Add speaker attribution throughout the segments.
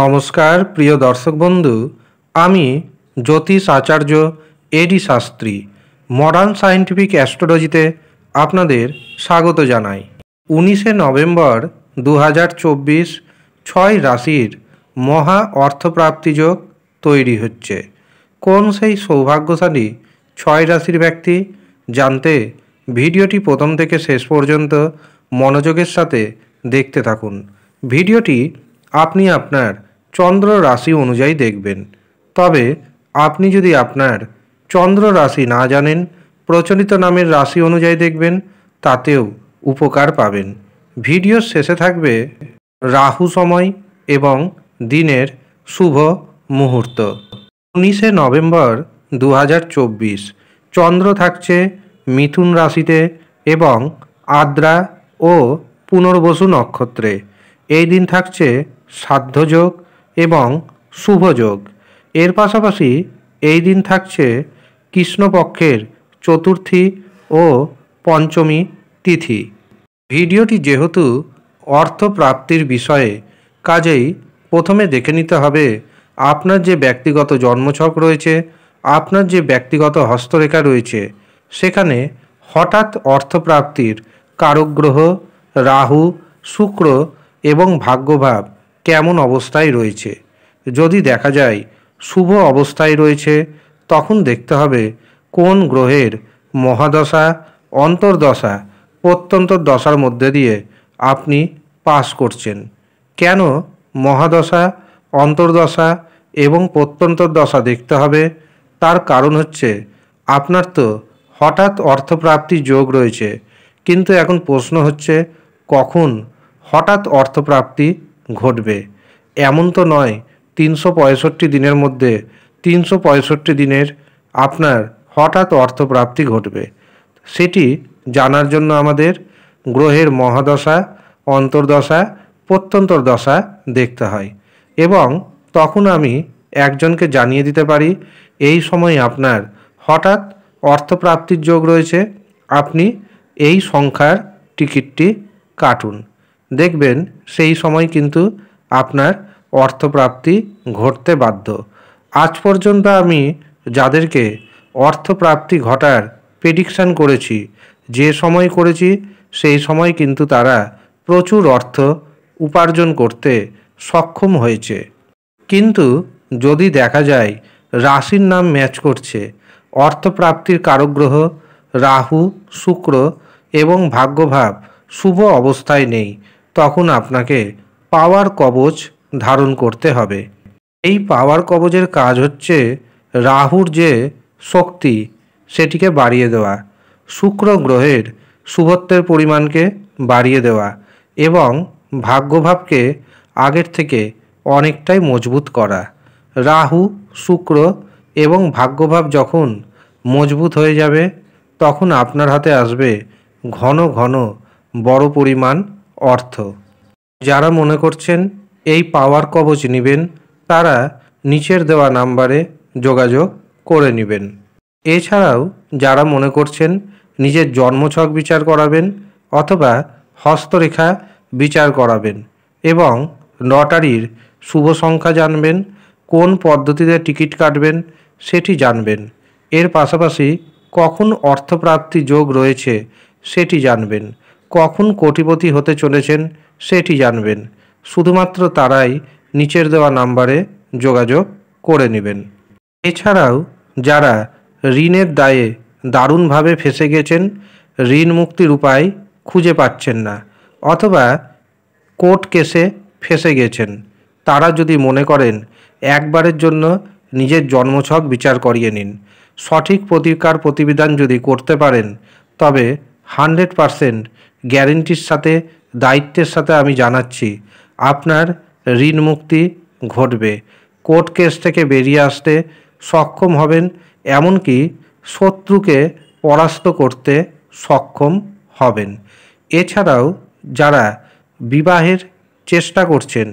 Speaker 1: নমস্কার প্রিয় দর্শক বন্ধু আমি জ্যোতিষ আচার্য এডি শাস্ত্রী মডার্ন সায়েন্টিফিক অ্যাস্ট্রোলজিতে আপনাদের স্বাগত জানাই উনিশে নভেম্বর দু হাজার চব্বিশ ছয় রাশির মহা অর্থপ্রাপ্তিযোগ তৈরি হচ্ছে কোন সেই সৌভাগ্যশালী ছয় রাশির ব্যক্তি জানতে ভিডিওটি প্রথম থেকে শেষ পর্যন্ত মনোযোগের সাথে দেখতে থাকুন ভিডিওটি আপনি আপনার চন্দ্র রাশি অনুযায়ী দেখবেন তবে আপনি যদি আপনার চন্দ্র রাশি না জানেন প্রচলিত নামের রাশি অনুযায়ী দেখবেন তাতেও উপকার পাবেন ভিডিওর শেষে থাকবে রাহু সময় এবং দিনের শুভ মুহূর্ত উনিশে নভেম্বর দু চন্দ্র থাকছে মিথুন রাশিতে এবং আদ্রা ও পুনর্বসু নক্ষত্রে এই দিন থাকছে সাধ্যযোগ এবং শুভযোগ এর পাশাপাশি এই দিন থাকছে কৃষ্ণপক্ষের চতুর্থী ও পঞ্চমী তিথি ভিডিওটি যেহেতু অর্থপ্রাপ্তির বিষয়ে কাজেই প্রথমে দেখে নিতে হবে আপনার যে ব্যক্তিগত জন্মছক রয়েছে আপনার যে ব্যক্তিগত হস্তরেখা রয়েছে সেখানে হঠাৎ অর্থপ্রাপ্তির কারকগ্রহ রাহু শুক্র এবং ভাগ্যভাব কেমন অবস্থায় রয়েছে যদি দেখা যায় শুভ অবস্থায় রয়েছে তখন দেখতে হবে কোন গ্রহের মহাদশা অন্তর্দশা প্রত্যন্ত দশার মধ্যে দিয়ে আপনি পাস করছেন কেন মহাদশা অন্তর্দশা এবং প্রত্যন্ত দশা দেখতে হবে তার কারণ হচ্ছে আপনার তো হঠাৎ অর্থপ্রাপ্তি যোগ রয়েছে কিন্তু এখন প্রশ্ন হচ্ছে কখন হঠাৎ অর্থপ্রাপ্তি ঘটবে এমন তো নয় তিনশো পঁয়ষট্টি দিনের মধ্যে তিনশো পঁয়ষট্টি দিনের আপনার হঠাৎ অর্থপ্রাপ্তি ঘটবে সেটি জানার জন্য আমাদের গ্রহের মহাদশা অন্তর্দশা প্রত্যন্তর দশা দেখতে হয় এবং তখন আমি একজনকে জানিয়ে দিতে পারি এই সময় আপনার হঠাৎ অর্থপ্রাপ্তির যোগ রয়েছে আপনি এই সংখ্যার টিকিটটি কাটুন দেখবেন সেই সময় কিন্তু আপনার অর্থপ্রাপ্তি ঘটতে বাধ্য আজ পর্যন্ত আমি যাদেরকে অর্থপ্রাপ্তি ঘটার প্রেডিকশান করেছি যে সময় করেছি সেই সময় কিন্তু তারা প্রচুর অর্থ উপার্জন করতে সক্ষম হয়েছে কিন্তু যদি দেখা যায় রাশির নাম ম্যাচ করছে অর্থপ্রাপ্তির কারগ্রহ রাহু শুক্র এবং ভাগ্যভাব শুভ অবস্থায় নেই তখন আপনাকে পাওয়ার কবচ ধারণ করতে হবে এই পাওয়ার কবচের কাজ হচ্ছে রাহুর যে শক্তি সেটিকে বাড়িয়ে দেওয়া শুক্র গ্রহের শুভত্বের পরিমাণকে বাড়িয়ে দেওয়া এবং ভাগ্যভাবকে আগের থেকে অনেকটাই মজবুত করা রাহু শুক্র এবং ভাগ্যভাব যখন মজবুত হয়ে যাবে তখন আপনার হাতে আসবে ঘন ঘন বড় পরিমাণ অর্থ যারা মনে করছেন এই পাওয়ার কবচ নেবেন তারা নিচের দেওয়া নাম্বারে যোগাযোগ করে নেবেন এছাড়াও যারা মনে করছেন নিজের জন্মছক বিচার করাবেন অথবা হস্তরেখা বিচার করাবেন এবং লটারির শুভ সংখ্যা জানবেন কোন পদ্ধতিতে টিকিট কাটবেন সেটি জানবেন এর পাশাপাশি কখন অর্থপ্রাপ্তি যোগ রয়েছে সেটি জানবেন কখন কোটিপতি হতে চলেছেন সেটি জানবেন শুধুমাত্র তারাই নিচের দেওয়া নাম্বারে যোগাযোগ করে নেবেন এছাড়াও যারা ঋণের দায়ে দারুণভাবে ফেসে গেছেন ঋণ মুক্তির উপায় খুঁজে পাচ্ছেন না অথবা কোর্ট কেসে ফেসে গেছেন তারা যদি মনে করেন একবারের জন্য নিজের জন্মছক বিচার করিয়ে নিন সঠিক প্রতিকার প্রতিবিধান যদি করতে পারেন তবে হান্ড্রেড পারসেন্ট গ্যারেন্টির সাথে দায়িত্বের সাথে আমি জানাচ্ছি আপনার ঋণ মুক্তি ঘটবে কোর্ট কেস থেকে বেরিয়ে আসতে সক্ষম হবেন এমনকি শত্রুকে পরাস্ত করতে সক্ষম হবেন এছাড়াও যারা বিবাহের চেষ্টা করছেন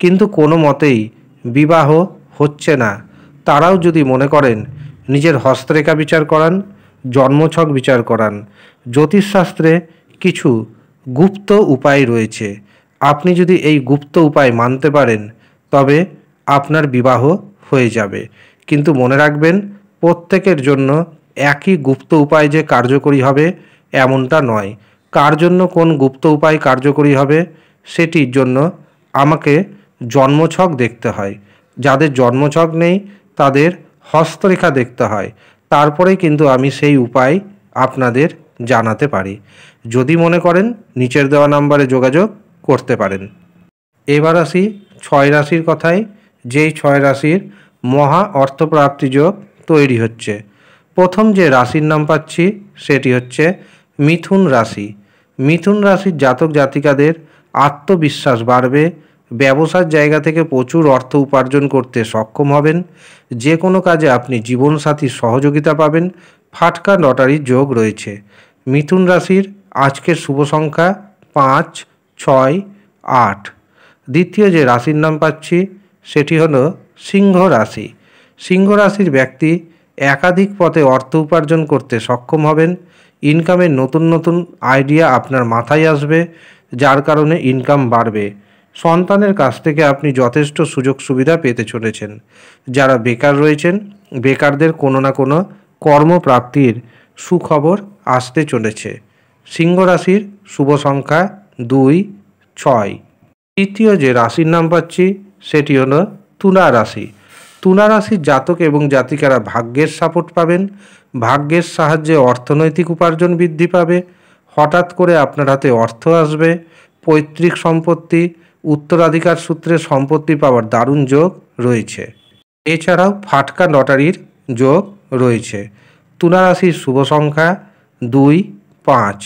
Speaker 1: কিন্তু কোনো মতেই বিবাহ হচ্ছে না তারাও যদি মনে করেন নিজের হস্তরেখা বিচার করান জন্মছক বিচার করান জ্যোতিষশাস্ত্রে কিছু গুপ্ত উপায় রয়েছে আপনি যদি এই গুপ্ত উপায় মানতে পারেন তবে আপনার বিবাহ হয়ে যাবে কিন্তু মনে রাখবেন প্রত্যেকের জন্য একই গুপ্ত উপায় যে কার্যকরী হবে এমনটা নয় কার জন্য কোন গুপ্ত উপায় কার্যকরী হবে সেটির জন্য আমাকে জন্মছক দেখতে হয় যাদের জন্মছক নেই তাদের হস্তরেখা দেখতে হয় তারপরে কিন্তু আমি সেই উপায় আপনাদের জানাতে পারি যদি মনে করেন নিচের দেওয়া নাম্বারে যোগাযোগ করতে পারেন এবার আসি ছয় রাশির কথায় যেই ছয় রাশির মহা অর্থপ্রাপ্তি যোগ তৈরি হচ্ছে প্রথম যে রাশির নাম পাচ্ছি সেটি হচ্ছে মিথুন রাশি মিথুন রাশির জাতক জাতিকাদের আত্মবিশ্বাস বাড়বে ব্যবসার জায়গা থেকে প্রচুর অর্থ উপার্জন করতে সক্ষম হবেন যে কোনো কাজে আপনি জীবনসাথীর সহযোগিতা পাবেন ফাটকা লটারির যোগ রয়েছে মিথুন রাশির আজকের শুভ সংখ্যা পাঁচ ছয় আট দ্বিতীয় যে রাশির নাম পাচ্ছি সেটি হলো সিংহ রাশি সিংহ রাশির ব্যক্তি একাধিক পথে অর্থ উপার্জন করতে সক্ষম হবেন ইনকামের নতুন নতুন আইডিয়া আপনার মাথায় আসবে যার কারণে ইনকাম বাড়বে সন্তানের কাছ থেকে আপনি যথেষ্ট সুযোগ সুবিধা পেতে চলেছেন যারা বেকার রয়েছেন বেকারদের কোনো না কোনো কর্মপ্রাপ্তির সুখবর আসতে চলেছে সিংহ রাশির শুভ সংখ্যা দুই ছয় তৃতীয় যে রাশির নাম পাচ্ছি সেটি হল তুলা রাশি তুলা রাশির জাতক এবং জাতিকারা ভাগ্যের সাপোর্ট পাবেন ভাগ্যের সাহায্যে অর্থনৈতিক উপার্জন বৃদ্ধি পাবে হঠাৎ করে আপনার হাতে অর্থ আসবে পৈতৃক সম্পত্তি উত্তরাধিকার সূত্রে সম্পত্তি পাওয়ার দারুণ যোগ রয়েছে এছাড়াও ফাটকা লটারির যোগ রয়েছে তুলারাশির শুভ সংখ্যা দুই পাঁচ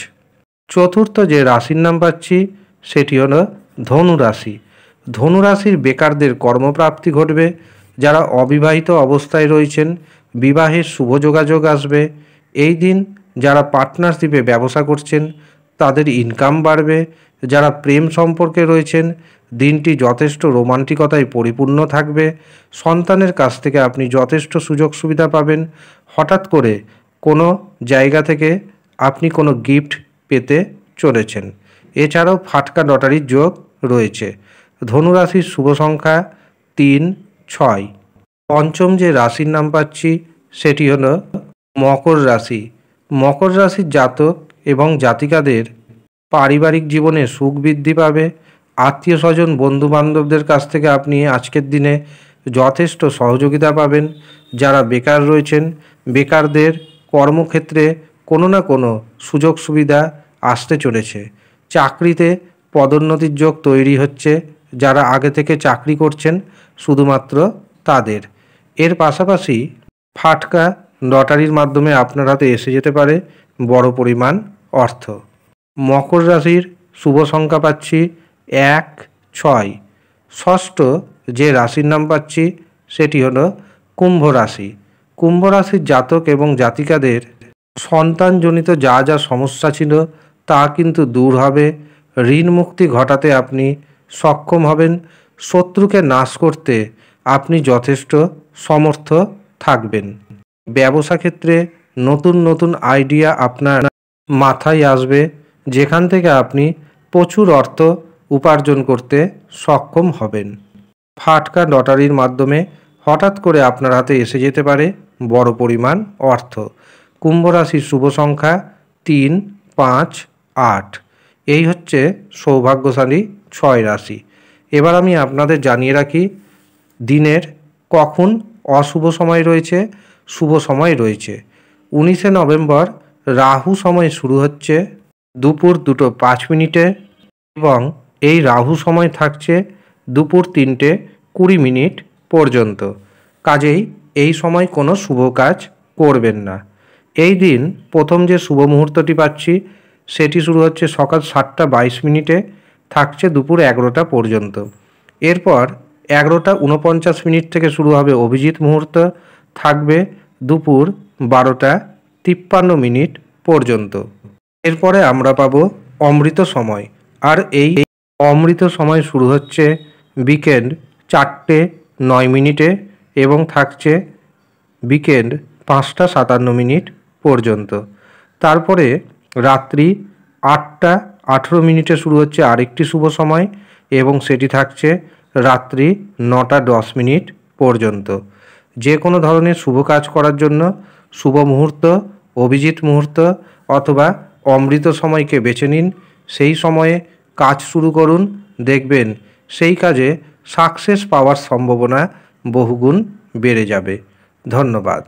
Speaker 1: চতুর্থ যে রাশির নাম পাচ্ছি সেটি হল ধনুরাশি ধনুরাশির বেকারদের কর্মপ্রাপ্তি ঘটবে যারা অবিবাহিত অবস্থায় রয়েছেন বিবাহের শুভ যোগাযোগ আসবে এই দিন যারা পার্টনারশিপে ব্যবসা করছেন তাদের ইনকাম বাড়বে যারা প্রেম সম্পর্কে রয়েছেন দিনটি যথেষ্ট রোমান্টিকতায় পরিপূর্ণ থাকবে সন্তানের কাছ থেকে আপনি যথেষ্ট সুযোগ সুবিধা পাবেন হঠাৎ করে কোনো জায়গা থেকে আপনি কোনো গিফট পেতে চলেছেন এছাড়াও ফাটকা লটারির যোগ রয়েছে ধনুরাশির শুভ সংখ্যা তিন ছয় পঞ্চম যে রাশির নাম পাচ্ছি সেটি হল মকর রাশি মকর রাশির জাতক এবং জাতিকাদের পারিবারিক জীবনে সুখ বৃদ্ধি পাবে আত্মীয় স্বজন বন্ধু বান্ধবদের কাছ থেকে আপনি আজকের দিনে যথেষ্ট সহযোগিতা পাবেন যারা বেকার রয়েছেন বেকারদের কর্মক্ষেত্রে কোনো না কোনো সুযোগ সুবিধা আসতে চলেছে চাকরিতে পদোন্নতির যোগ তৈরি হচ্ছে যারা আগে থেকে চাকরি করছেন শুধুমাত্র তাদের এর পাশাপাশি ফাটকা লটারির মাধ্যমে আপনার হাতে এসে যেতে পারে বড় পরিমাণ অর্থ মকর রাশির শুভ সংখ্যা পাচ্ছি এক ছয় ষষ্ঠ যে রাশির নাম পাচ্ছি সেটি হলো কুম্ভ রাশি কুম্ভ রাশির জাতক এবং জাতিকাদের সন্তানজনিত যা যা সমস্যা ছিল তা কিন্তু দূর হবে ঋণ মুক্তি ঘটাতে আপনি সক্ষম হবেন শত্রুকে নাশ করতে আপনি যথেষ্ট সমর্থ থাকবেন ব্যবসা ক্ষেত্রে নতুন নতুন আইডিয়া আপনার মাথায় আসবে যেখান থেকে আপনি প্রচুর অর্থ উপার্জন করতে সক্ষম হবেন ফাটকা লটারির মাধ্যমে হঠাৎ করে আপনার হাতে এসে যেতে পারে বড় পরিমাণ অর্থ কুম্ভ রাশির শুভ সংখ্যা তিন পাঁচ আট এই হচ্ছে সৌভাগ্যশালী ছয় রাশি এবার আমি আপনাদের জানিয়ে রাখি দিনের কখন অশুভ সময় রয়েছে শুভ সময় রয়েছে উনিশে নভেম্বর রাহু সময় শুরু হচ্ছে দুপুর দুটো পাঁচ মিনিটে এবং এই রাহু সময় থাকছে দুপুর তিনটে কুড়ি মিনিট পর্যন্ত কাজেই এই সময় কোনো শুভ কাজ করবেন না এই দিন প্রথম যে শুভ মুহূর্তটি পাচ্ছি সেটি শুরু হচ্ছে সকাল সাতটা বাইশ মিনিটে থাকছে দুপুর এগারোটা পর্যন্ত এরপর এগারোটা উনপঞ্চাশ মিনিট থেকে শুরু হবে অভিজিৎ মুহূর্ত থাকবে দুপুর বারোটা তিপ্পান্ন মিনিট পর্যন্ত এরপরে আমরা পাব অমৃত সময় আর এই অমৃত সময় শুরু হচ্ছে বিকেন্ড চারটে নয় মিনিটে এবং থাকছে বিকেন্ড পাঁচটা সাতান্ন মিনিট পর্যন্ত তারপরে রাত্রি আটটা আঠেরো মিনিটে শুরু হচ্ছে আরেকটি শুভ সময় এবং সেটি থাকছে রাত্রি নটা দশ মিনিট পর্যন্ত যে কোনো ধরনের শুভ কাজ করার জন্য শুভ মুহূর্ত অভিজিৎ মুহূর্ত অথবা অমৃত সময়কে বেছে নিন সেই সময়ে কাজ শুরু করুন দেখবেন সেই কাজে সাকসেস পাওয়ার সম্ভাবনা বহুগুণ বেড়ে যাবে ধন্যবাদ